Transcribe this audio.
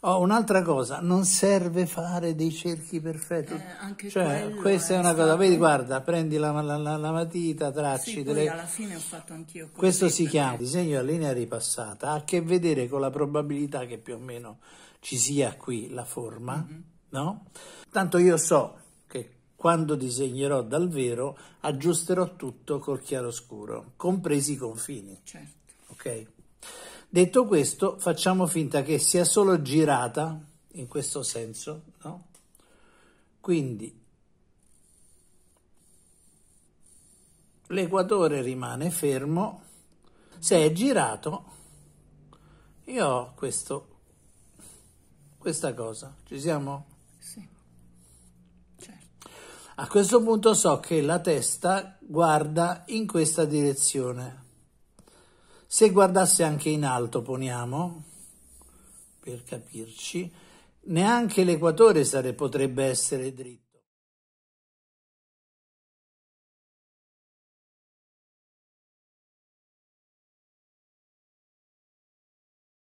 Oh, un'altra cosa, non serve fare dei cerchi perfetti. Eh, anche cioè, questa è, una stato... cosa, vedi, guarda, prendi la, la, la, la matita, tracci. Sì, delle... alla fine ho fatto anch'io così. Questo si chiama perché... disegno a linea ripassata, ha a che vedere con la probabilità che più o meno ci sia qui la forma, mm -hmm. no? Tanto io so che quando disegnerò dal vero aggiusterò tutto col chiaroscuro, compresi i confini. Certo. Ok? Detto questo, facciamo finta che sia solo girata in questo senso, no? Quindi l'equatore rimane fermo. Se è girato, io ho questo, questa cosa. Ci siamo? Sì. Certo. A questo punto so che la testa guarda in questa direzione. Se guardasse anche in alto, poniamo, per capirci, neanche l'equatore potrebbe essere dritto.